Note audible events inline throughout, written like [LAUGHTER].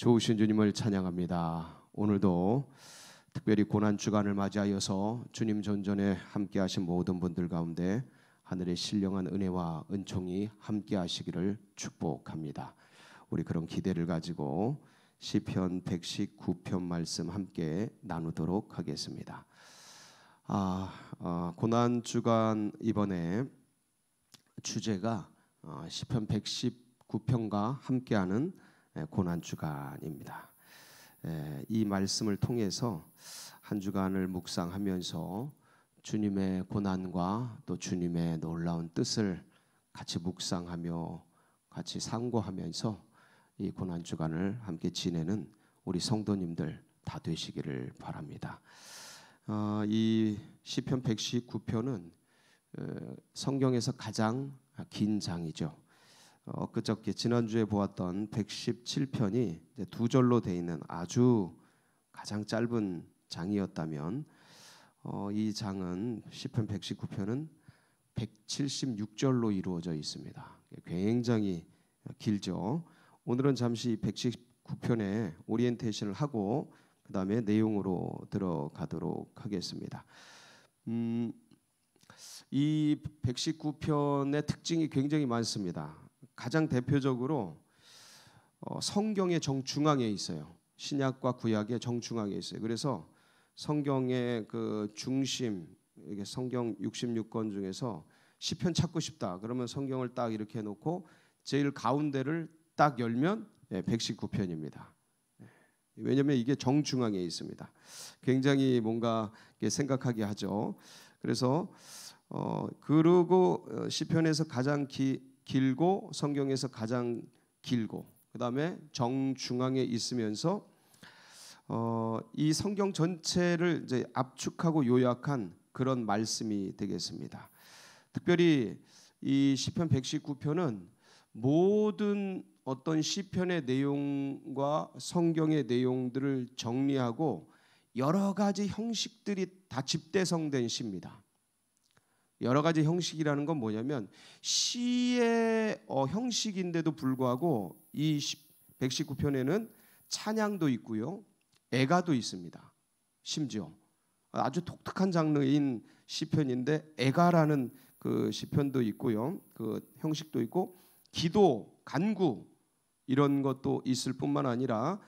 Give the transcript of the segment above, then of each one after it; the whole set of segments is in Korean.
좋으신 주님을 찬양합니다. 오늘도 특별히 고난 주간을 맞이하여서 주님 전전에 함께하신 모든 분들 가운데 하늘의 신령한 은혜와 은총이 함께하시기를 축복합니다. 우리 그런 기대를 가지고 시편 119편 말씀 함께 나누도록 하겠습니다. 아, 어, 고난 주간 이번에 주제가 어, 시편 119편과 함께하는 고난 예, 주간입니다. 예, 이 말씀을 통해서 한 주간을 묵상하면서 주님의 고난과 또 주님의 놀라운 뜻을 같이 묵상하며 같이 상고하면서 이 고난 주간을 함께 지내는 우리 성도님들 다 되시기를 바랍니다. 어, 이 시편 119편은 어, 성경에서 가장 긴 장이죠. 엊그저께 어, 지난주에 보았던 117편이 두 절로 돼 있는 아주 가장 짧은 장이었다면 어, 이 장은 1 0편 119편은 176절로 이루어져 있습니다. 굉장히 길죠. 오늘은 잠시 119편에 오리엔테이션을 하고 그 다음에 내용으로 들어가도록 하겠습니다. 음, 이 119편의 특징이 굉장히 많습니다. 가장 대표적으로 어, 성경의 정중앙에 있어요. 신약과 구약의 정중앙에 있어요. 그래서 성경의 그 중심 이게 성경 66권 중에서 시편 찾고 싶다. 그러면 성경을 딱 이렇게 해 놓고 제일 가운데를 딱 열면 예, 119편입니다. 예, 왜냐하면 이게 정중앙에 있습니다. 굉장히 뭔가 생각하게 하죠. 그래서 어, 그리고 어, 시편에서 가장 기, 길고 성경에서 가장 길고 그다음에 정중앙에 있으면서 어, 이 성경 전체를 이제 압축하고 요약한 그런 말씀이 되겠습니다. 특별히 이 시편 119편은 모든 어떤 시편의 내용과 성경의 내용들을 정리하고 여러 가지 형식들이 다 집대성된 시입니다. 여러 가지 형식이라는 건 뭐냐면 시의 어, 형식인데도 불구하고 이 119편에는 찬양도 있고요. 애가도 있습니다. 심지어 아주 독특한 장르인 시편인데 애가라는 그 시편도 있고요. 그 형식도 있고 기도, 간구 이런 것도 있을 뿐만 아니라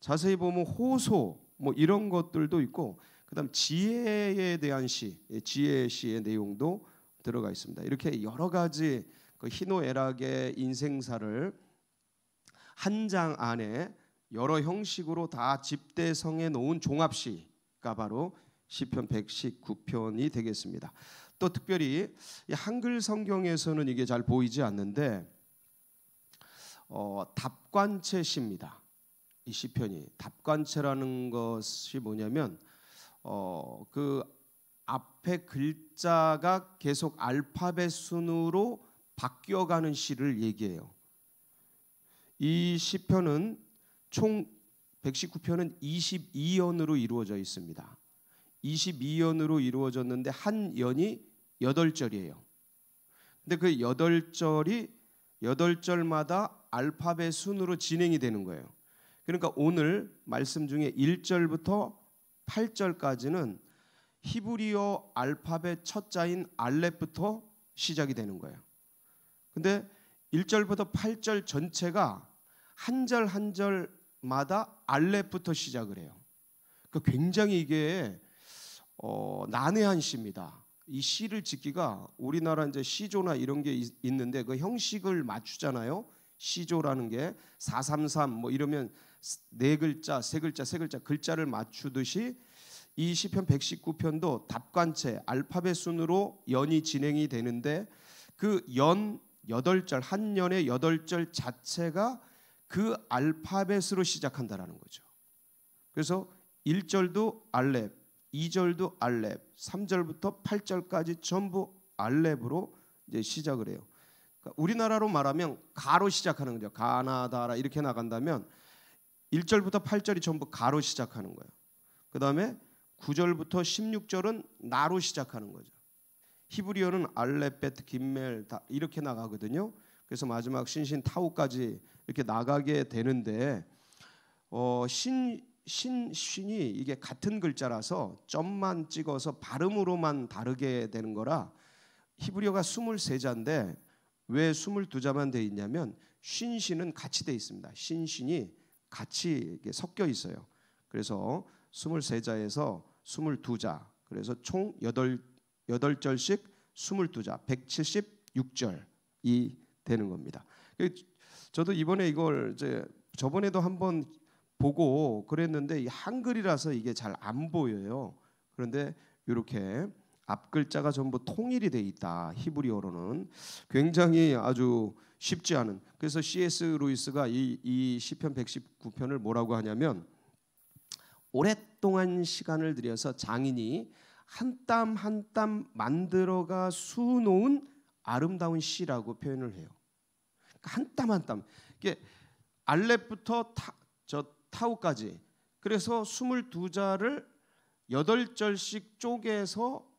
자세히 보면 호소 뭐 이런 것들도 있고 그다음 지혜에 대한 시, 예, 지혜의 시의 내용도 들어가 있습니다. 이렇게 여러 가지 그 희노애락의 인생사를 한 장 안에 여러 형식으로 다 집대성해 놓은 종합시가 바로 시편 119편이 되겠습니다. 또 특별히 한글 성경에서는 이게 잘 보이지 않는데 어, 답관체 시입니다. 이 시편이 답관체라는 것이 뭐냐면 어, 그 앞에 글자가 계속 알파벳 순으로 바뀌어가는 시를 얘기해요. 이 시편은 총 119편은 22연으로 이루어져 있습니다. 22연으로 이루어졌는데 한 연이 8절이에요. 근데 그 8절이 8절마다 알파벳 순으로 진행이 되는 거예요. 그러니까 오늘 말씀 중에 1절부터 8절까지는 히브리어 알파벳 첫 자인 알렙부터 시작이 되는 거예요. 근데 1절부터 8절 전체가 한 절 한 절마다 알렙부터 시작을 해요. 그 굉장히 이게 어, 난해한 시입니다. 이 시를 짓기가 우리나라 이제 시조나 이런 게 있, 있는데 그 형식을 맞추잖아요. 시조라는 게 433뭐 이러면 네 글자, 세 글자, 세 글자 글자를 맞추듯이 이 시편 119편도 답관체 알파벳 순으로 연이 진행이 되는데 그 연 여덟 절한 연의 여덟 절 자체가 그 알파벳으로 시작한다라는 거죠. 그래서 1절도 알렙, 2절도 알렙, 3절부터 8절까지 전부 알렙으로 이제 시작을 해요. 그러니까 우리나라로 말하면 가로 시작하는 거죠. 가나다라 이렇게 나간다면 1절부터 8절이 전부 가로 시작하는 거예요. 그 다음에 9절부터 16절은 나로 시작하는 거죠. 히브리어는 알레베트, 김멜 다 이렇게 나가거든요. 그래서 마지막 신신 타우까지 이렇게 나가게 되는데 어, 신, 신, 신이 이게 같은 글자라서 점만 찍어서 발음으로만 다르게 되는 거라 히브리어가 23자인데 왜 22자만 돼 있냐면 신신은 같이 돼 있습니다. 신신이 같이 섞여 있어요. 그래서 23자에서 22자. 그래서 총8 8절씩 22자 176절이 되는 겁니다. 그 저도 이번에 이걸 이제 저번에도 한번 보고 그랬는데 한글이라서 이게 잘 안 보여요. 그런데 이렇게 앞 글자가 전부 통일이 돼 있다. 히브리어로는 굉장히 아주 쉽지 않은. 그래서 C.S. 루이스가 이, 이 시편 119편을 뭐라고 하냐면 오랫동안 시간을 들여서 장인이 한 땀 한 땀 만들어가 수놓은 아름다운 시라고 표현을 해요. 한 땀한 그러니까 땀. 이게 알렙부터 타, 저 타우까지. 그래서 22자를 8절씩 쪼개서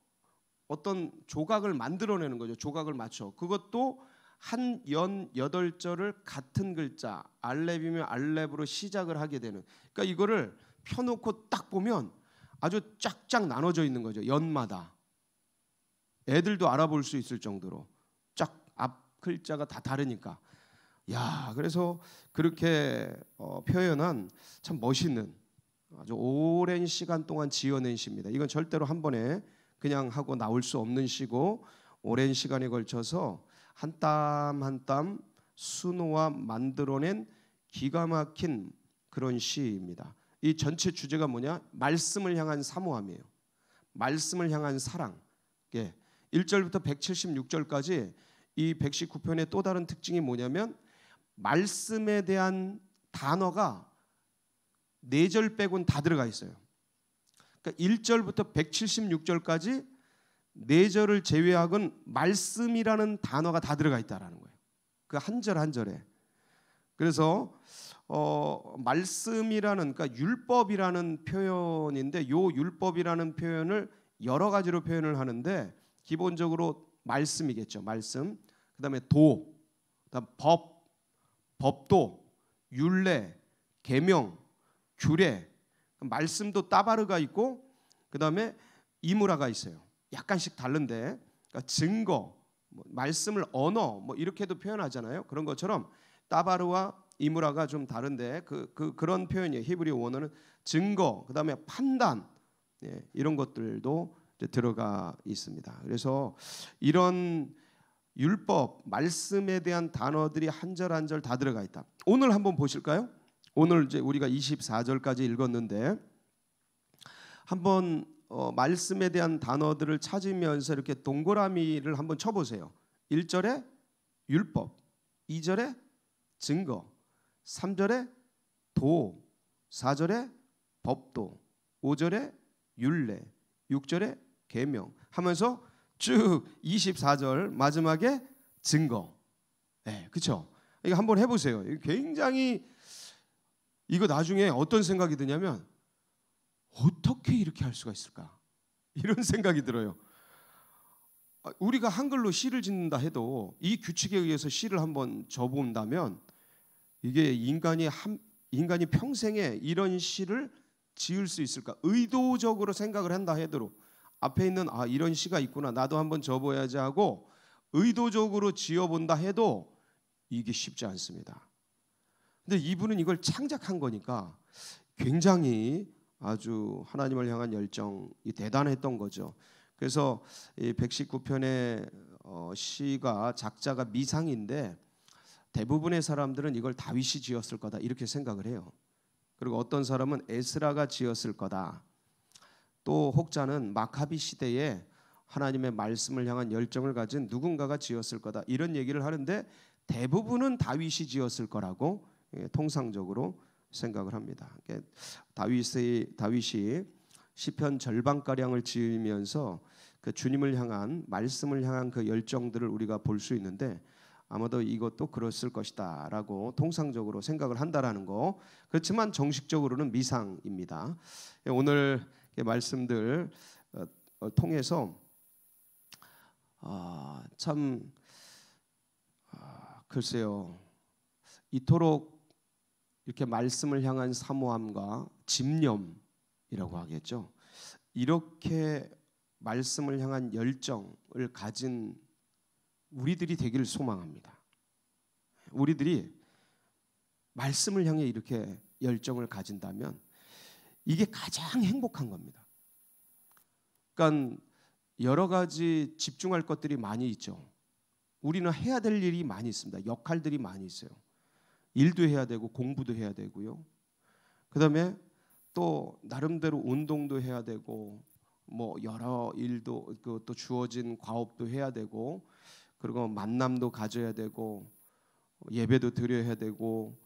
어떤 조각을 만들어내는 거죠. 조각을 맞춰. 그것도 한 연 여덟 절을 같은 글자 알렙이면 알렙으로 시작을 하게 되는. 그러니까 이거를 펴놓고 딱 보면 아주 쫙쫙 나눠져 있는 거죠. 연마다. 애들도 알아볼 수 있을 정도로 쫙 앞 글자가 다 다르니까. 야, 그래서 그렇게 어, 표현한 참 멋있는 아주 오랜 시간 동안 지어낸 시입니다. 이건 절대로 한 번에 그냥 하고 나올 수 없는 시고 오랜 시간에 걸쳐서 한 땀 한 땀 수노와 만들어낸 기가 막힌 그런 시입니다. 이 전체 주제가 뭐냐? 말씀을 향한 사모함이에요. 말씀을 향한 사랑. 예. 1절부터 176절까지 이 119편의 또 다른 특징이 뭐냐면 말씀에 대한 단어가 네절 빼곤 다 들어가 있어요. 그러니까 1절부터 176절까지 4절을 제외하곤 말씀이라는 단어가 다 들어가 있다라는 거예요. 그 한 절 한절에. 그래서 어, 말씀이라는 그러니까 율법이라는 표현인데 요 율법이라는 표현을 여러 가지로 표현을 하는데 기본적으로 말씀이겠죠. 말씀. 그다음에 도. 그다음 법. 법도, 율례, 계명, 규례 그 말씀도 따바르가 있고 그 다음에 이무라가 있어요. 약간씩 다른데 그러니까 증거, 뭐 말씀을 언어 뭐 이렇게도 표현하잖아요. 그런 것처럼 따바르와 이무라가 좀 다른데 그, 그 그런 표현이에요. 히브리 원어는 증거, 그 다음에 판단 예, 이런 것들도 이제 들어가 있습니다. 그래서 이런 율법 말씀에 대한 단어들이 한 절 한 절 다 들어가 있다. 오늘 한번 보실까요? 오늘 이제 우리가 24절까지 읽었는데 한번 어, 말씀에 대한 단어들을 찾으면서 이렇게 동그라미를 한번 쳐보세요. 1절에 율법, 2절에 증거, 3절에 도, 4절에 법도, 5절에 율례, 6절에 계명 하면서 쭉 24절 마지막에 증거. 예, 네, 그렇죠? 이거 한번 해 보세요. 굉장히 이거 나중에 어떤 생각이 드냐면 어떻게 이렇게 할 수가 있을까? [LAUGHS] 이런 생각이 들어요. 아, 우리가 한글로 시를 짓는다 해도 이 규칙에 의해서 시를 한번 접본다면 이게 인간이 한, 인간이 평생에 이런 시를 지을 수 있을까? 의도적으로 생각을 한다 해도 앞에 있는 아 이런 시가 있구나 나도 한번 접어야지 하고 의도적으로 지어본다 해도 이게 쉽지 않습니다. 근데 이분은 이걸 창작한 거니까 굉장히 아주 하나님을 향한 열정이 대단했던 거죠. 그래서 이 119편의 어, 시가 작자가 미상인데 대부분의 사람들은 이걸 다윗이 지었을 거다 이렇게 생각을 해요. 그리고 어떤 사람은 에스라가 지었을 거다. 또 혹자는 마카비 시대에 하나님의 말씀을 향한 열정을 가진 누군가가 지었을 거다 이런 얘기를 하는데 대부분은 다윗이 지었을 거라고 예, 통상적으로 생각을 합니다. 다윗의 다윗이 시편 절반 가량을 지으면서 그 주님을 향한 말씀을 향한 그 열정들을 우리가 볼 수 있는데 아마도 이것도 그랬을 것이다라고 통상적으로 생각을 한다라는 거 그렇지만 정식적으로는 미상입니다. 예, 오늘 말씀들 어, 어, 통해서 아, 참 아, 글쎄요 이토록 이렇게 말씀을 향한 사모함과 집념이라고 하겠죠. 이렇게 말씀을 향한 열정을 가진 우리들이 되기를 소망합니다. 우리들이 말씀을 향해 이렇게 열정을 가진다면 이게 가장 행복한 겁니다. 그러니까 여러 가지 집중할 것들이 많이 있죠. 우리는 해야 될 일이 많이 있습니다. 역할들이 많이 있어요. 일도 해야 되고 공부도 해야 되고요. 그다음에 또 나름대로 운동도 해야 되고 뭐 여러 일도 그또 주어진 과업도 해야 되고 그리고 만남도 가져야 되고 예배도 드려야 되고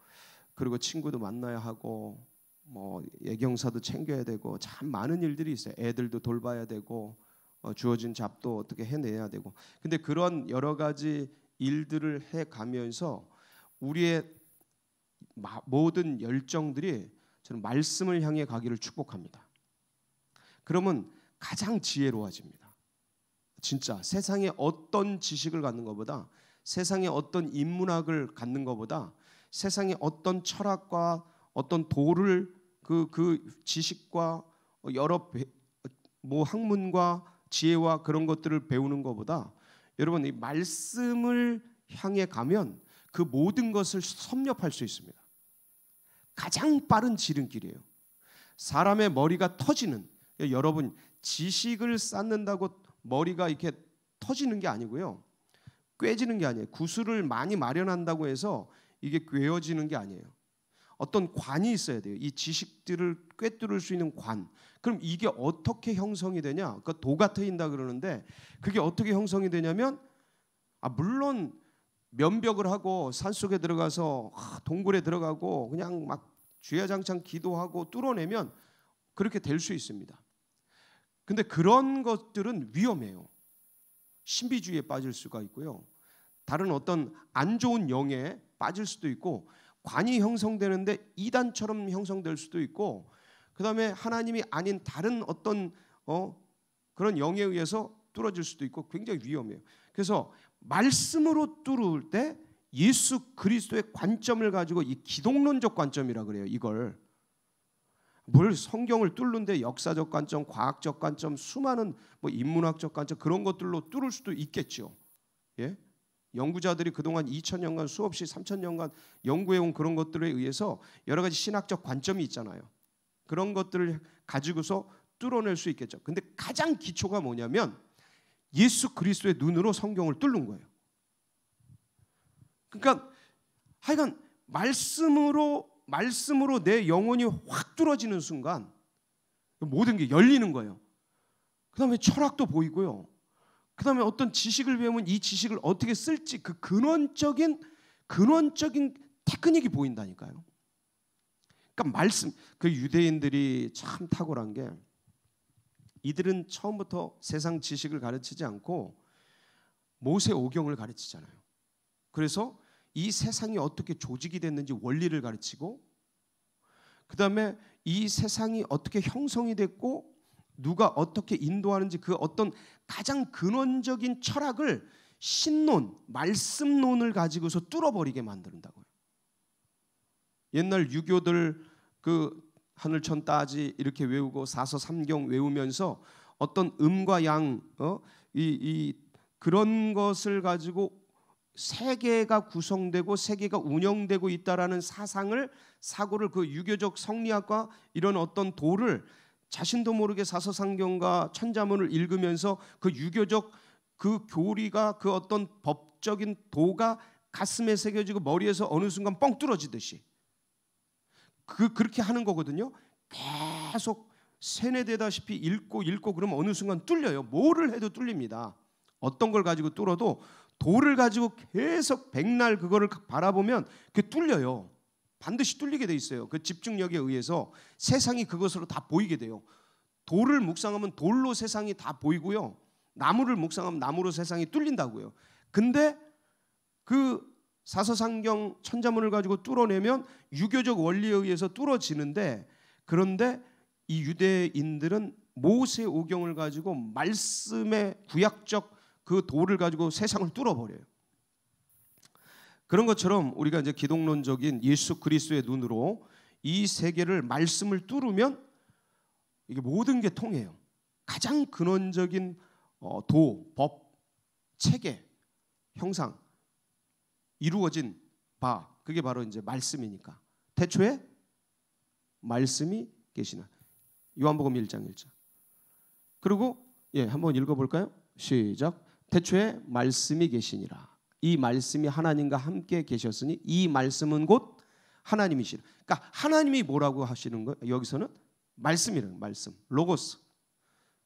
그리고 친구도 만나야 하고 뭐 예경사도 챙겨야 되고 참 많은 일들이 있어요. 애들도 돌봐야 되고 어 주어진 잡도 어떻게 해내야 되고 근데 그런 여러 가지 일들을 해 가면서 우리의 모든 열정들이 저는 말씀을 향해 가기를 축복합니다. 그러면 가장 지혜로워집니다. 진짜 세상에 어떤 지식을 갖는 것보다 세상에 어떤 인문학을 갖는 것보다 세상에 어떤 철학과 어떤 도를 그그 그 지식과 여러 배, 뭐 학문과 지혜와 그런 것들을 배우는 것보다 여러분 이 말씀을 향해 가면 그 모든 것을 섭렵할 수 있습니다. 가장 빠른 지름길이에요. 사람의 머리가 터지는 여러분 지식을 쌓는다고 머리가 이렇게 터지는 게 아니고요. 꿰지는 게 아니에요. 구슬을 많이 마련한다고 해서 이게 꿰어지는 게 아니에요. 어떤 관이 있어야 돼요. 이 지식들을 꿰뚫을 수 있는 관. 그럼 이게 어떻게 형성이 되냐? 그러니까 도가 트인다 그러는데 그게 어떻게 형성이 되냐면 아 물론 면벽을 하고 산속에 들어가서 아, 동굴에 들어가고 그냥 막 주야장창 기도하고 뚫어내면 그렇게 될 수 있습니다. 근데 그런 것들은 위험해요. 신비주의에 빠질 수가 있고요. 다른 어떤 안 좋은 영에 빠질 수도 있고 관이 형성되는데 이단처럼 형성될 수도 있고 그다음에 하나님이 아닌 다른 어떤 어 그런 영에 의해서 뚫어질 수도 있고 굉장히 위험해요. 그래서 말씀으로 뚫을 때 예수 그리스도의 관점을 가지고 이 기독론적 관점이라 그래요. 이걸 물 성경을 뚫는데 역사적 관점, 과학적 관점, 수많은 뭐 인문학적 관점 그런 것들로 뚫을 수도 있겠죠. 예? 연구자들이 그동안 2000년간 수없이 3000년간 연구해 온 그런 것들에 의해서 여러 가지 신학적 관점이 있잖아요. 그런 것들을 가지고서 뚫어낼 수 있겠죠. 근데 가장 기초가 뭐냐면 예수 그리스도의 눈으로 성경을 뚫는 거예요. 그러니까 하여간 말씀으로 말씀으로 내 영혼이 확 뚫어지는 순간 모든 게 열리는 거예요. 그다음에 철학도 보이고요. 그다음에 어떤 지식을 배우면 이 지식을 어떻게 쓸지 그 근원적인 근원적인 테크닉이 보인다니까요. 그러니까 말씀 그 유대인들이 참 탁월한 게 이들은 처음부터 세상 지식을 가르치지 않고 모세 오경을 가르치잖아요. 그래서 이 세상이 어떻게 조직이 됐는지 원리를 가르치고 그다음에 이 세상이 어떻게 형성이 됐고 누가 어떻게 인도하는지 그 어떤 가장 근원적인 철학을 신론, 말씀론을 가지고서 뚫어버리게 만든다고요. 옛날 유교들 그 하늘천 따지 이렇게 외우고 사서 삼경 외우면서 어떤 음과 양, 어? 이, 이 그런 것을 가지고 세계가 구성되고 세계가 운영되고 있다라는 사상을 사고를 그 유교적 성리학과 이런 어떤 도를 자신도 모르게 사서삼경과 천자문을 읽으면서 그 유교적 그 교리가 그 어떤 법적인 도가 가슴에 새겨지고 머리에서 어느 순간 뻥 뚫어지듯이 그 그렇게 하는 거거든요. 계속 세뇌되다시피 읽고 읽고 그러면 어느 순간 뚫려요. 뭐를 해도 뚫립니다. 어떤 걸 가지고 뚫어도 돌을 가지고 계속 백날 그거를 바라보면 그 뚫려요. 반드시 뚫리게 돼 있어요. 그 집중력에 의해서 세상이 그것으로 다 보이게 돼요. 돌을 묵상하면 돌로 세상이 다 보이고요. 나무를 묵상하면 나무로 세상이 뚫린다고요. 근데 그 사서상경 천자문을 가지고 뚫어내면 유교적 원리에 의해서 뚫어지는데 그런데 이 유대인들은 모세 오경을 가지고 말씀의 구약적 그 도를 가지고 세상을 뚫어버려요. 그런 것처럼 우리가 이제 기독론적인 예수 그리스도의 눈으로 이 세계를 말씀을 뚫으면 이게 모든 게 통해요. 가장 근원적인 어, 도, 법, 체계, 형상 이루어진 바 그게 바로 이제 말씀이니까 태초에 말씀이 계시나 요한복음 1장 1절 그리고 예 한번 읽어볼까요 시작 태초에 말씀이 계시니라 이 말씀이 하나님과 함께 계셨으니 이 말씀은 곧 하나님이시라 그러니까 하나님이 뭐라고 하시는 거 여기서는 말씀이라 말씀 로고스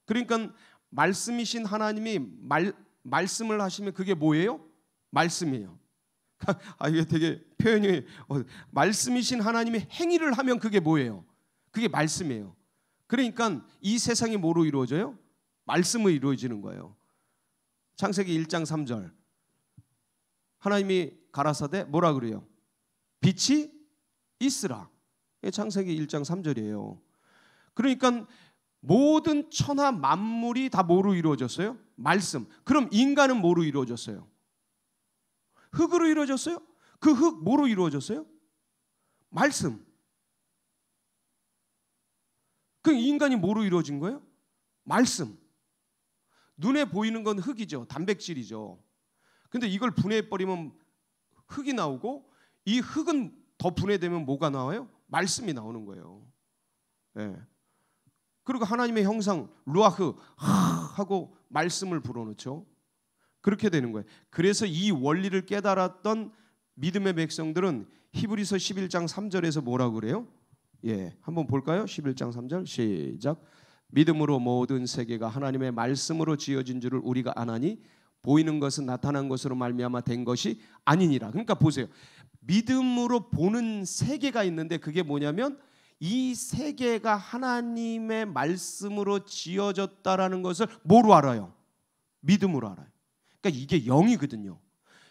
그러니까 말씀이신 하나님이 말 말씀을 하시면 그게 뭐예요 말씀이에요 [LAUGHS] 아 이게 되게 표현이 어, 말씀이신 하나님의 행위를 하면 그게 뭐예요? 그게 말씀이에요. 그러니까 이 세상이 뭐로 이루어져요? 말씀으로 이루어지는 거예요. 창세기 1장 3절. 하나님이 가라사대 뭐라 그래요? 빛이 있으라. 창세기 1장 3절이에요. 그러니까 모든 천하 만물이 다 뭐로 이루어졌어요? 말씀. 그럼 인간은 뭐로 이루어졌어요? 흙으로 이루어졌어요? 그 흙 뭐로 이루어졌어요? 말씀. 그 인간이 뭐로 이루어진 거예요? 말씀. 눈에 보이는 건 흙이죠. 단백질이죠. 근데 이걸 분해해 버리면 흙이 나오고 이 흙은 더 분해되면 뭐가 나와요? 말씀이 나오는 거예요. 예. 그리고 하나님의 형상 루아흐 하고 말씀을 불어넣죠. 그렇게 되는 거예요. 그래서 이 원리를 깨달았던 믿음의 백성들은 히브리서 11장 3절에서 뭐라고 그래요? 예, 한번 볼까요? 11장 3절 시작. 믿음으로 모든 세계가 하나님의 말씀으로 지어진 줄을 우리가 아나니 보이는 것은 나타난 것으로 말미암아 된 것이 아니니라. 그러니까 보세요. 믿음으로 보는 세계가 있는데 그게 뭐냐면 이 세계가 하나님의 말씀으로 지어졌다라는 것을 뭐로 알아요? 믿음으로 알아요. 그러니까 이게 영이거든요.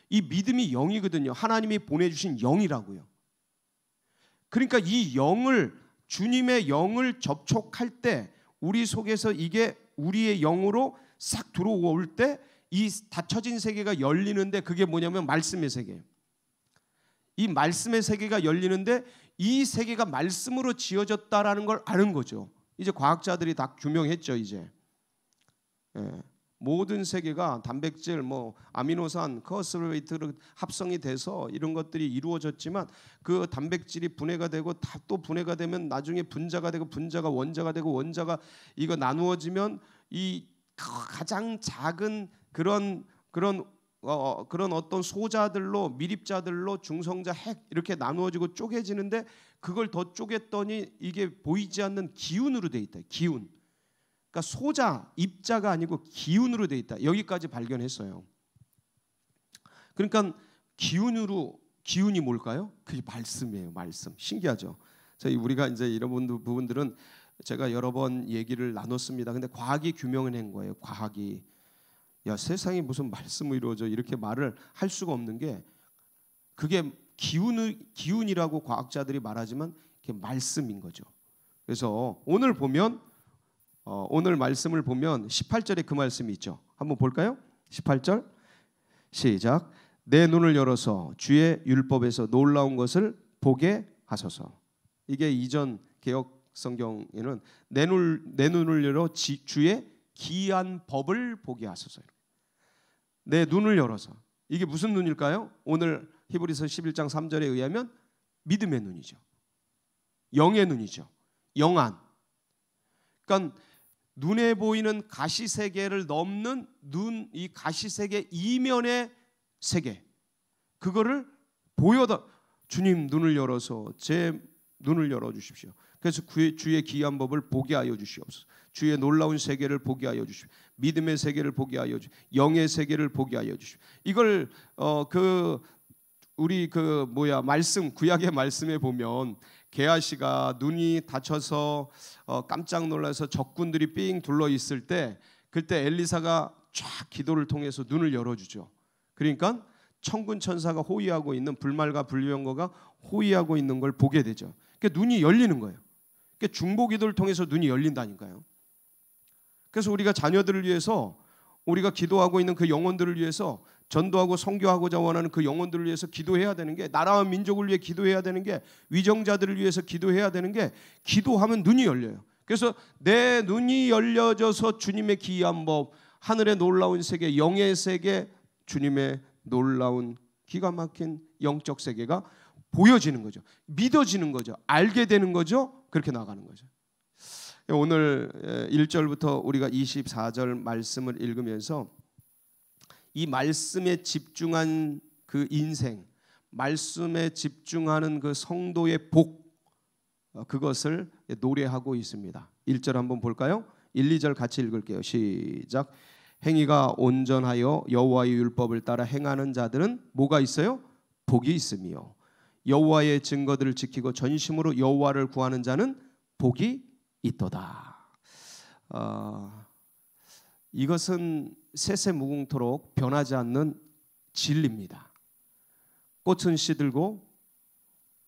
이 믿음이 영이거든요. 하나님이 보내주신 영이라고요. 그러니까 이 영을 주님의 영을 접촉할 때 우리 속에서 이게 우리의 영으로 싹 들어올 때 이 닫혀진 세계가 열리는데 그게 뭐냐면 말씀의 세계예요. 이 말씀의 세계가 열리는데 이 세계가 말씀으로 지어졌다라는 걸 아는 거죠. 이제 과학자들이 다 규명했죠, 이제. 예. 모든 세계가 단백질, 뭐 아미노산, 커스레이트로 합성이 돼서 이런 것들이 이루어졌지만 그 단백질이 분해가 되고 다 또 분해가 되면 나중에 분자가 되고 분자가 원자가 되고 원자가 이거 나누어지면 이 가장 작은 그런 그런 어, 어 그런 어떤 소자들로 미립자들로 중성자 핵 이렇게 나누어지고 쪼개지는데 그걸 더 쪼갰더니 이게 보이지 않는 기운으로 돼 있다. 기운. 그러니까 소자, 입자가 아니고 기운으로 돼 있다. 여기까지 발견했어요. 그러니까 기운으로 기운이 뭘까요? 그게 말씀이에요. 말씀. 신기하죠. 저희 우리가 이제 이런 부분들은 제가 여러 번 얘기를 나눴습니다. 근데 과학이 규명을 한 거예요. 과학이 야 세상이 무슨 말씀으 이루어져 이렇게 말을 할 수가 없는 게 그게 기운 기운이라고 과학자들이 말하지만 그게 말씀인 거죠. 그래서 오늘 보면 어, 오늘 말씀을 보면 18절에 그 말씀이 있죠. 한번 볼까요? 18절 시작. 내 눈을 열어서 주의 율법에서 놀라운 것을 보게 하소서. 이게 이전 개혁 성경에는 내, 눈, 내 눈을 열어 지, 주의 기한 법을 보게 하소서. 내 눈을 열어서 이게 무슨 눈일까요? 오늘 히브리서 11장 3절에 의하면 믿음의 눈이죠. 영의 눈이죠. 영안. 그러니까 눈에 보이는 가시 세계를 넘는 눈 이 가시 세계 이면의 세계 그거를 보여다 주님 눈을 열어서 제 눈을 열어 주십시오. 그래서 주의 기이한 법을 보게 하여 주시옵소서. 주의 놀라운 세계를 보게 하여 주십시오. 믿음의 세계를 보게 하여 주십시오. 영의 세계를 보게 하여 주십시오. 이걸 어그 우리 그 뭐야 말씀 구약의 말씀에 보면 게하 씨가 눈이 다쳐서 어, 깜짝 놀라서 적군들이 삥 둘러 있을 때 그때 엘리사가 쫙 기도를 통해서 눈을 열어주죠. 그러니까 천군 천사가 호위하고 있는 불말과 불리언거가 호위하고 있는 걸 보게 되죠. 그러니까 눈이 열리는 거예요. 그러니까 중보 기도를 통해서 눈이 열린다니까요. 그래서 우리가 자녀들을 위해서 우리가 기도하고 있는 그 영혼들을 위해서 전도하고 성교하고자 원하는 그 영혼들을 위해서 기도해야 되는 게 나라와 민족을 위해 기도해야 되는 게 위정자들을 위해서 기도해야 되는 게 기도하면 눈이 열려요. 그래서 내 눈이 열려져서 주님의 기이한 법, 하늘의 놀라운 세계, 영의 세계, 주님의 놀라운 기가 막힌 영적 세계가 보여지는 거죠. 믿어지는 거죠. 알게 되는 거죠. 그렇게 나가는 거죠. 오늘 1절부터 우리가 24절 말씀을 읽으면서 이 말씀에 집중한 그 인생, 말씀에 집중하는 그 성도의 복 어, 그것을 노래하고 있습니다. 1절 한번 볼까요? 1, 2절 같이 읽을게요. 시작. 행위가 온전하여 여호와의 율법을 따라 행하는 자들은 뭐가 있어요? 복이 있음이요. 여호와의 증거들을 지키고 전심으로 여호와를 구하는 자는 복이 있도다. 어, 이것은 세세무궁토록 변하지 않는 진리입니다. 꽃은 시들고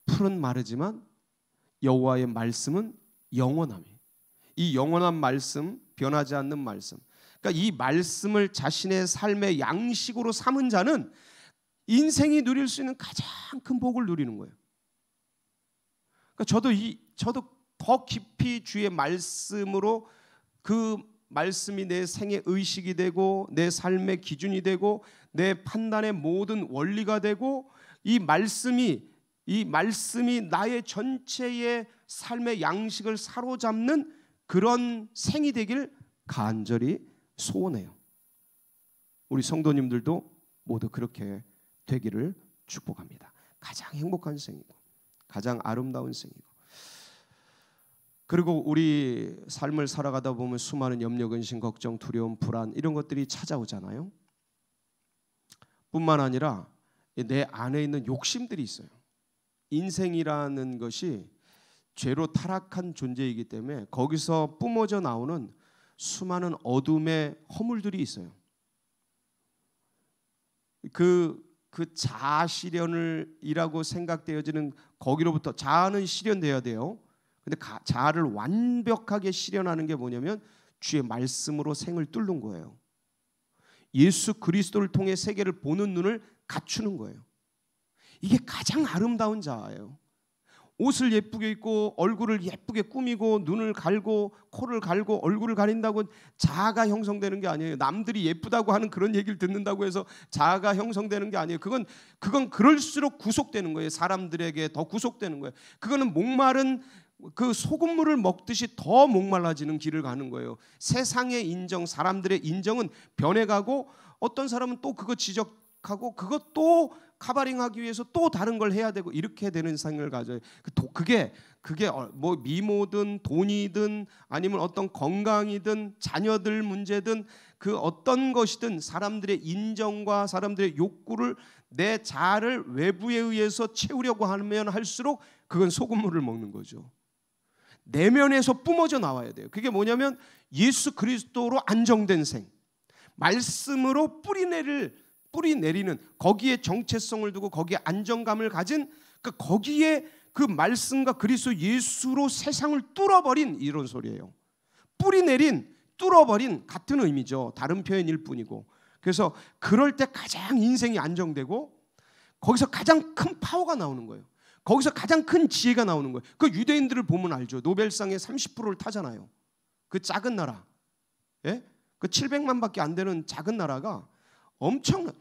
풀은 마르지만 여호와의 말씀은 영원함이. 이 영원한 말씀, 변하지 않는 말씀. 그러니까 이 말씀을 자신의 삶의 양식으로 삼은 자는 인생이 누릴 수 있는 가장 큰 복을 누리는 거예요. 그러니까 저도 이 저도 더 깊이 주의 말씀으로 그 말씀이 내 생의 의식이 되고 내 삶의 기준이 되고 내 판단의 모든 원리가 되고 이 말씀이 이 말씀이 나의 전체의 삶의 양식을 사로잡는 그런 생이 되길 간절히 소원해요. 우리 성도님들도 모두 그렇게 되기를 축복합니다. 가장 행복한 생이고 가장 아름다운 생이고 그리고 우리 삶을 살아가다 보면 수많은 염려, 근심, 걱정, 두려움, 불안 이런 것들이 찾아오잖아요. 뿐만 아니라 내 안에 있는 욕심들이 있어요. 인생이라는 것이 죄로 타락한 존재이기 때문에 거기서 뿜어져 나오는 수많은 어둠의 허물들이 있어요. 그 그 자아실현을 이라고 생각되어지는 거기로부터 자아는 실현되어야 돼요. 근데 가, 자아를 완벽하게 실현하는 게 뭐냐면 주의 말씀으로 생을 뚫는 거예요. 예수 그리스도를 통해 세계를 보는 눈을 갖추는 거예요. 이게 가장 아름다운 자아예요. 옷을 예쁘게 입고 얼굴을 예쁘게 꾸미고 눈을 갈고 코를 갈고 얼굴을 가린다고 자아가 형성되는 게 아니에요. 남들이 예쁘다고 하는 그런 얘기를 듣는다고 해서 자아가 형성되는 게 아니에요. 그건 그건 그럴수록 구속되는 거예요. 사람들에게 더 구속되는 거예요. 그거는 목마른 그 소금물을 먹듯이 더 목말라지는 길을 가는 거예요. 세상의 인정, 사람들의 인정은 변해가고 어떤 사람은 또 그거 지적하고 그것도 카바링하기 위해서 또 다른 걸 해야 되고 이렇게 되는 상을 가져요. 그 그게 그게 어, 뭐 미모든 돈이든 아니면 어떤 건강이든 자녀들 문제든 그 어떤 것이든 사람들의 인정과 사람들의 욕구를 내 자아를 외부에 의해서 채우려고 하면 할수록 그건 소금물을 먹는 거죠. 내면에서 뿜어져 나와야 돼요. 그게 뭐냐면 예수 그리스도로 안정된 생, 말씀으로 뿌리내를 뿌리 내리는 거기에 정체성을 두고 거기에 안정감을 가진 그 거기에 그 말씀과 그리스도 예수로 세상을 뚫어버린 이런 소리예요. 뿌리 내린 뚫어버린 같은 의미죠. 다른 표현일 뿐이고. 그래서 그럴 때 가장 인생이 안정되고 거기서 가장 큰 파워가 나오는 거예요. 거기서 가장 큰 지혜가 나오는 거예요. 그 유대인들을 보면 알죠. 노벨상의 30%를 타잖아요. 그 작은 나라. 예? 그 700만밖에 안 되는 작은 나라가 엄청그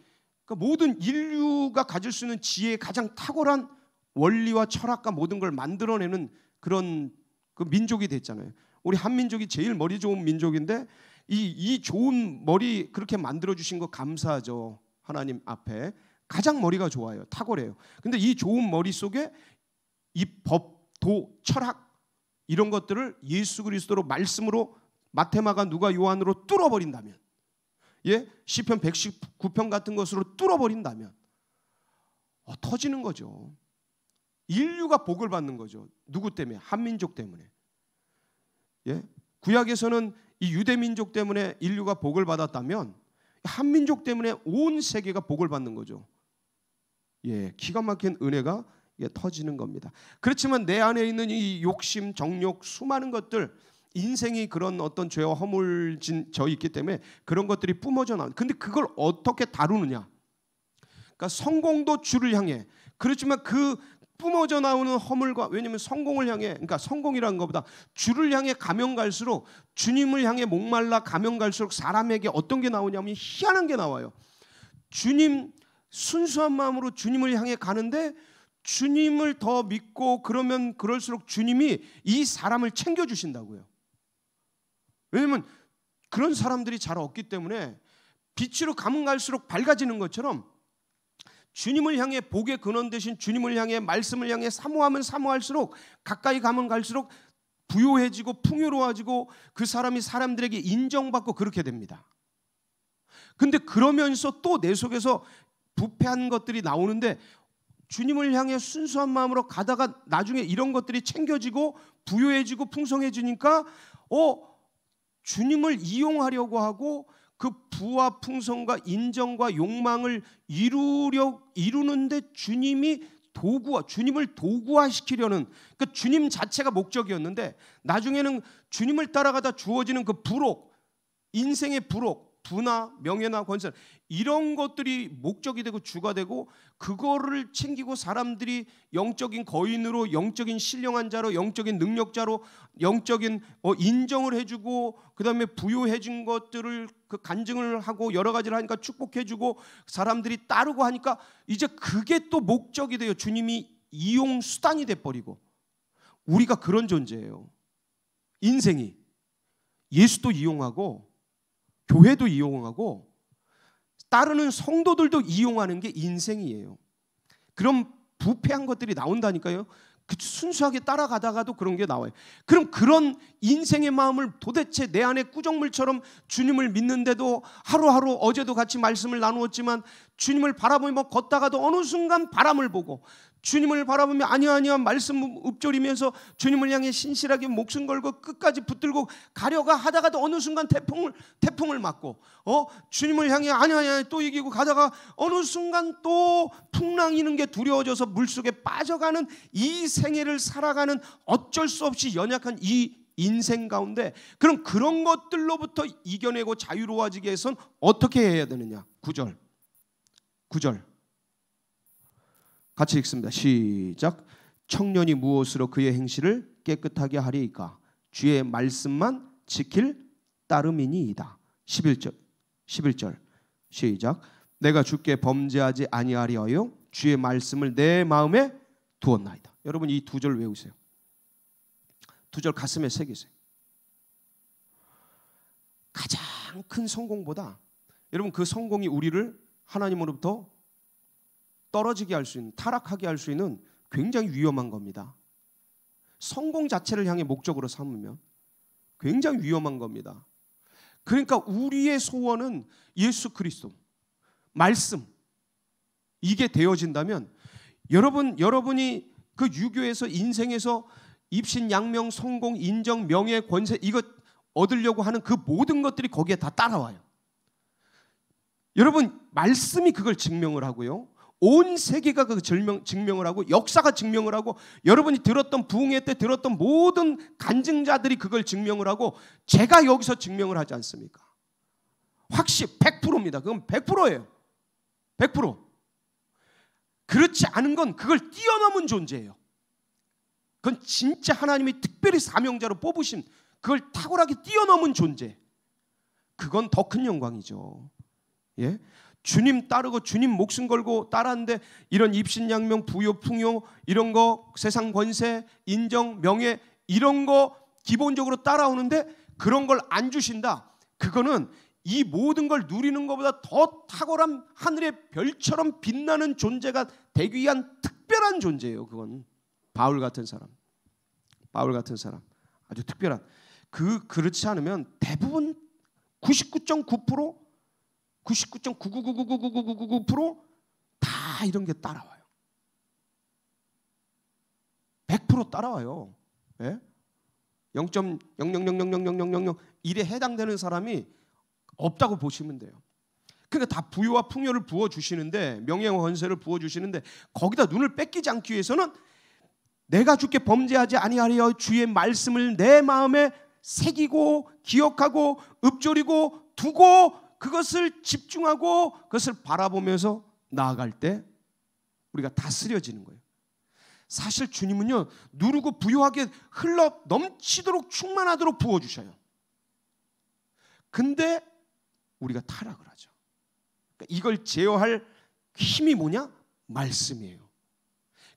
그러니까 모든 인류가 가질 수 있는 지혜의 가장 탁월한 원리와 철학과 모든 걸 만들어내는 그런 그 민족이 됐잖아요. 우리 한민족이 제일 머리 좋은 민족인데 이, 이 좋은 머리 그렇게 만들어 주신 거 감사하죠 하나님 앞에 가장 머리가 좋아요. 탁월해요. 근데 이 좋은 머릿속에 이 법, 도, 철학 이런 것들을 예수 그리스도로 말씀으로 마테마가 누가 요한으로 뚫어 버린다면 예, 시편 119편 같은 것으로 뚫어 버린다면 어, 터지는 거죠. 인류가 복을 받는 거죠. 누구 때문에? 한민족 때문에. 예? 구약에서는 이 유대 민족 때문에 인류가 복을 받았다면 한민족 때문에 온 세계가 복을 받는 거죠. 예, 기가 막힌 은혜가 예, 터지는 겁니다. 그렇지만 내 안에 있는 이 욕심, 정욕, 수많은 것들 인생이 그런 어떤 죄와 허물진 저 있기 때문에 그런 것들이 뿜어져 나온. 근데 그걸 어떻게 다루느냐? 그러니까 성공도 주를 향해. 그렇지만 그 뿜어져 나오는 허물과 왜냐면 성공을 향해 그러니까 성공이라는 것보다 주를 향해 가면 갈수록 주님을 향해 목말라 가면 갈수록 사람에게 어떤 게 나오냐면 희한한 게 나와요. 주님 순수한 마음으로 주님을 향해 가는데 주님을 더 믿고 그러면 그럴수록 주님이 이 사람을 챙겨 주신다고요. 왜냐면 그런 사람들이 잘 없기 때문에 빛으로 가면 갈수록 밝아지는 것처럼 주님을 향해 복의 근원 대신 주님을 향해 말씀을 향해 사모하면 사모할수록 가까이 가면 갈수록 부요해지고 풍요로워지고 그 사람이 사람들에게 인정받고 그렇게 됩니다. 근데 그러면서 또 내 속에서 부패한 것들이 나오는데 주님을 향해 순수한 마음으로 가다가 나중에 이런 것들이 챙겨지고 부유해지고 풍성해지니까 어 주님을 이용하려고 하고 그 부와 풍성과 인정과 욕망을 이루려 이루는데 주님이 도구와 주님을 도구화시키려는 그 주님 자체가 목적이었는데 나중에는 주님을 따라가다 주어지는 그 부록 인생의 부록 부나 명예나 권세 이런 것들이 목적이 되고 주가 되고 그거를 챙기고 사람들이 영적인 거인으로 영적인 신령한 자로 영적인 능력자로 영적인 어, 인정을 해주고 그다음에 부여해준 것들을 그 간증을 하고 여러 가지를 하니까 축복해주고 사람들이 따르고 하니까 이제 그게 또 목적이 돼요 주님이 이용 수단이 돼 버리고 우리가 그런 존재예요 인생이 예수도 이용하고 교회도 이용하고 따르는 성도들도 이용하는 게 인생이에요. 그럼 부패한 것들이 나온다니까요. 그 순수하게 따라가다가도 그런 게 나와요. 그럼 그런 인생의 마음을 도대체 내 안에 꾸정물처럼 주님을 믿는데도 하루하루 어제도 같이 말씀을 나누었지만 주님을 바라보며 걷다가도 어느 순간 바람을 보고 주님을 바라보며 아니요 아니요 말씀 읊조리면서 주님을 향해 신실하게 목숨 걸고 끝까지 붙들고 가려가 하다가도 어느 순간 태풍을 태풍을 맞고 어 주님을 향해 아니요 아니요 또 이기고 가다가 어느 순간 또 풍랑이는 게 두려워져서 물속에 빠져가는 이 생애를 살아가는 어쩔 수 없이 연약한 이 인생 가운데 그럼 그런 것들로부터 이겨내고 자유로워지게해선 어떻게 해야 되느냐? 구절구절 같이 읽습니다. 시작. 청년이 무엇으로 그의 행실을 깨끗하게 하리이까 주의 말씀만 지킬 따름이니이다. 11절. 11절. 시작. 내가 주께 범죄하지 아니하리어요 주의 말씀을 내 마음에 두었나이다. 여러분 이 두 절 외우세요. 두 절 가슴에 새기세요. 가장 큰 성공보다 여러분 그 성공이 우리를 하나님으로부터 떨어지게 할 수 있는 타락하게 할 수 있는 굉장히 위험한 겁니다. 성공 자체를 향해 목적으로 삼으면 굉장히 위험한 겁니다. 그러니까 우리의 소원은 예수 그리스도 말씀 이게 되어진다면 여러분 여러분이 그 유교에서 인생에서 입신 양명 성공 인정 명예 권세 이거 얻으려고 하는 그 모든 것들이 거기에 다 따라와요. 여러분 말씀이 그걸 증명을 하고요. 온 세계가 그 증명, 증명을 하고 역사가 증명을 하고 여러분이 들었던 부흥회 때 들었던 모든 간증자들이 그걸 증명을 하고 제가 여기서 증명을 하지 않습니까? 확실히 100%입니다. 그건 100%예요. 100%. 그렇지 않은 건 그걸 뛰어넘은 존재예요. 그건 진짜 하나님이 특별히 사명자로 뽑으신 그걸 탁월하게 뛰어넘은 존재. 그건 더 큰 영광이죠. 예? 주님 따르고 주님 목숨 걸고 따라하는데 이런 입신양명, 부요, 풍요 이런 거 세상 권세, 인정, 명예 이런 거 기본적으로 따라오는데 그런 걸 안 주신다. 그거는 이 모든 걸 누리는 것보다 더 탁월한 하늘의 별처럼 빛나는 존재가 되기 위한 특별한 존재예요. 그건 바울 같은 사람, 바울 같은 사람 아주 특별한. 그 그렇지 않으면 대부분 99.9% 99.999999999%다 이런 게 따라와요. 100% 따라와요. 예? 0.0000000001에 해당되는 사람이 없다고 보시면 돼요. 그러니까 다 부유와 풍요를 부어 주시는데 명예와 권세를 부어 주시는데 거기다 눈을 뺏기지 않기 위해서는 내가 주께 범죄하지 아니하리여 주의 말씀을 내 마음에 새기고 기억하고 읊조리고 두고 그것을 집중하고 그것을 바라보면서 나아갈 때 우리가 다스려지는 거예요. 사실 주님은요 누르고 부유하게 흘러 넘치도록 충만하도록 부어 주셔요. 근데 우리가 타락을 하죠. 그러니까 이걸 제어할 힘이 뭐냐? 말씀이에요.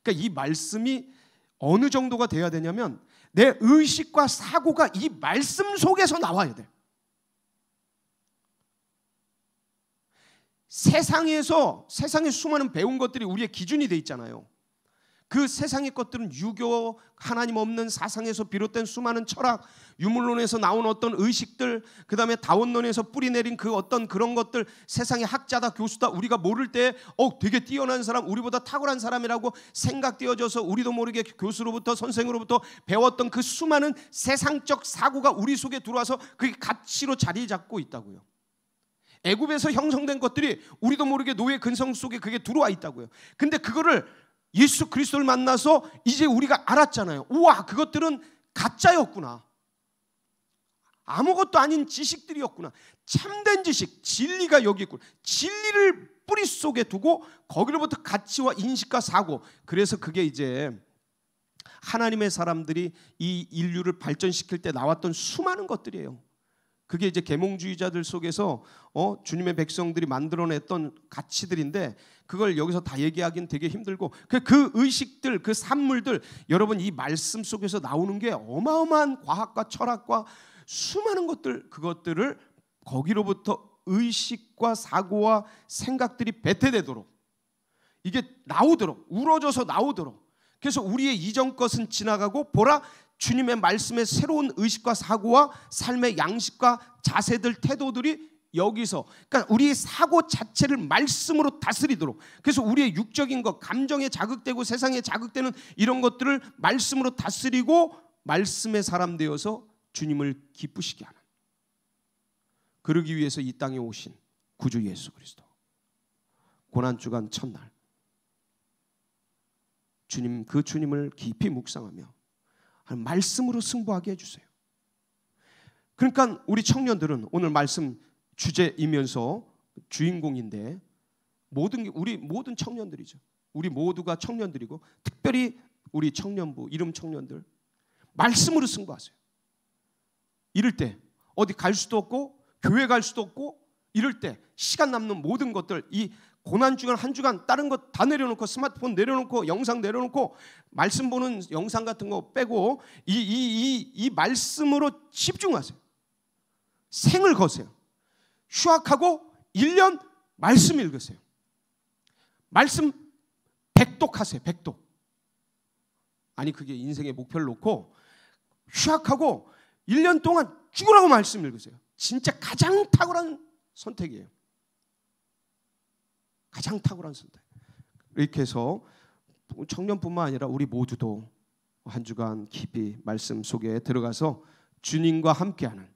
그러니까 이 말씀이 어느 정도가 돼야 되냐면 내 의식과 사고가 이 말씀 속에서 나와야 돼. 세상에서 세상에 수많은 배운 것들이 우리의 기준이 돼 있잖아요. 그 세상의 것들은 유교, 하나님 없는 사상에서 비롯된 수많은 철학, 유물론에서 나온 어떤 의식들, 그 다음에 다원론에서 뿌리 내린 그 어떤 그런 것들, 세상의 학자다, 교수다, 우리가 모를 때, 어, 되게 뛰어난 사람, 우리보다 탁월한 사람이라고 생각되어져서 우리도 모르게 교수로부터 선생으로부터 배웠던 그 수많은 세상적 사고가 우리 속에 들어와서 그게 가치로 자리 잡고 있다고요. 애굽에서 형성된 것들이 우리도 모르게 노예 근성 속에 그게 들어와 있다고요. 근데 그거를 예수 그리스도를 만나서 이제 우리가 알았잖아요. 우와, 그것들은 가짜였구나. 아무것도 아닌 지식들이었구나. 참된 지식, 진리가 여기 있고 진리를 뿌리 속에 두고 거기로부터 가치와 인식과 사고. 그래서 그게 이제 하나님의 사람들이 이 인류를 발전시킬 때 나왔던 수많은 것들이에요. 그게 이제 계몽주의자들 속에서 어, 주님의 백성들이 만들어냈던 가치들인데 그걸 여기서 다 얘기하긴 되게 힘들고 그, 그 의식들 그 산물들 여러분 이 말씀 속에서 나오는 게 어마어마한 과학과 철학과 수많은 것들 그것들을 거기로부터 의식과 사고와 생각들이 배태되도록 이게 나오도록 우러져서 나오도록 그래서 우리의 이전 것은 지나가고 보라 주님의 말씀의 새로운 의식과 사고와 삶의 양식과 자세들 태도들이 여기서 그러니까 우리의 사고 자체를 말씀으로 다스리도록 그래서 우리의 육적인 것 감정에 자극되고 세상에 자극되는 이런 것들을 말씀으로 다스리고 말씀의 사람 되어서 주님을 기쁘시게 하는 그러기 위해서 이 땅에 오신 구주 예수 그리스도 고난 주간 첫날 주님 그 주님을 깊이 묵상하며 하는 말씀으로 승부하게 해주세요. 그러니까 우리 청년들은 오늘 말씀 주제이면서 주인공인데 모든 우리 모든 청년들이죠. 우리 모두가 청년들이고 특별히 우리 청년부 이름 청년들 말씀으로 승부하세요. 이럴 때 어디 갈 수도 없고 교회 갈 수도 없고 이럴 때 시간 남는 모든 것들 이 고난 주간 한 주간 다른 거 다 내려놓고 스마트폰 내려놓고 영상 내려놓고 말씀 보는 영상 같은 거 빼고 이 이, 이, 이 말씀으로 집중하세요. 생을 거세요. 휴학하고 1년 말씀 읽으세요. 말씀 백독하세요. 백독. 아니 그게 인생의 목표를 놓고 휴학하고 1년 동안 죽으라고 말씀 읽으세요. 진짜 가장 탁월한 선택이에요. 가장 탁월한 선대 이렇게 해서 청년뿐만 아니라 우리 모두도 한 주간 깊이 말씀 속에 들어가서 주님과 함께하는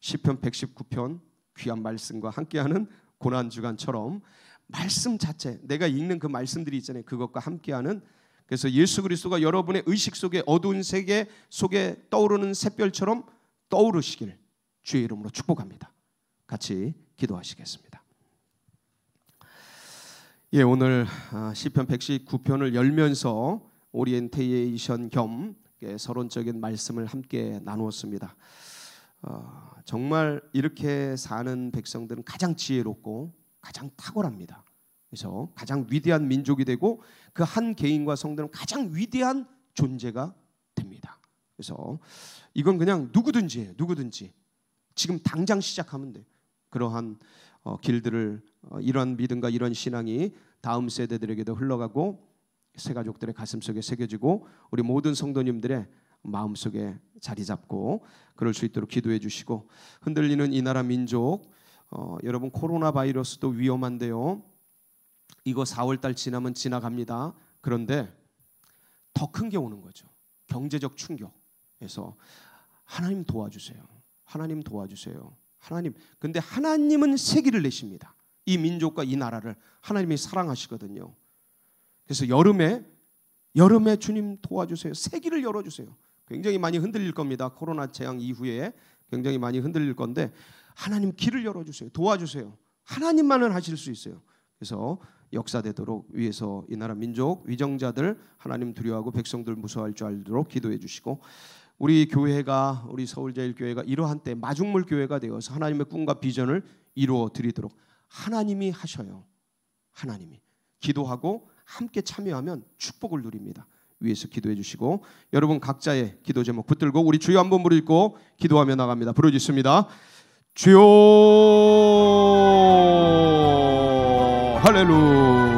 시편 119편 귀한 말씀과 함께하는 고난 주간처럼 말씀 자체 내가 읽는 그 말씀들이 있잖아요. 그것과 함께하는 그래서 예수 그리스도가 여러분의 의식 속에 어두운 세계 속에 떠오르는 샛별처럼 떠오르시길 주의 이름으로 축복합니다. 같이 기도하시겠습니다. 예, 오늘 아, 시편 119편을 열면서 오리엔테이션 겸 서론적인 말씀을 함께 나누었습니다. 어, 정말 이렇게 사는 백성들은 가장 지혜롭고 가장 탁월합니다. 그래서 가장 위대한 민족이 되고 그 한 개인과 성들은 가장 위대한 존재가 됩니다. 그래서 이건 그냥 누구든지 누구든지 지금 당장 시작하면 돼. 그러한 어, 길들을 어, 이런 믿음과 이런 신앙이 다음 세대들에게도 흘러가고 새 가족들의 가슴 속에 새겨지고 우리 모든 성도님들의 마음 속에 자리 잡고 그럴 수 있도록 기도해 주시고 흔들리는 이 나라 민족 어, 여러분 코로나 바이러스도 위험한데요. 이거 4월 달 지나면 지나갑니다. 그런데 더 큰 게 오는 거죠. 경제적 충격에서 하나님 도와주세요. 하나님 도와주세요. 하나님. 근데 하나님은 세기를 내십니다. 이 민족과 이 나라를 하나님이 사랑하시거든요. 그래서 여름에 여름에 주님 도와주세요. 세기를 열어주세요. 굉장히 많이 흔들릴 겁니다. 코로나 재앙 이후에 굉장히 많이 흔들릴 건데 하나님 길을 열어주세요. 도와주세요. 하나님만은 하실 수 있어요. 그래서 역사되도록 위해서 이 나라 민족 위정자들 하나님 두려워하고 백성들 무서워할 줄 알도록 기도해 주시고 우리 교회가 우리 서울제일교회가 이러한 때 마중물 교회가 되어서 하나님의 꿈과 비전을 이루어 드리도록 하나님이 하셔요. 하나님이 기도하고 함께 참여하면 축복을 누립니다. 위에서 기도해 주시고 여러분 각자의 기도 제목 붙들고 우리 주여 한번 부르고 기도하며 나갑니다. 부르짖습니다. 주여 할렐루야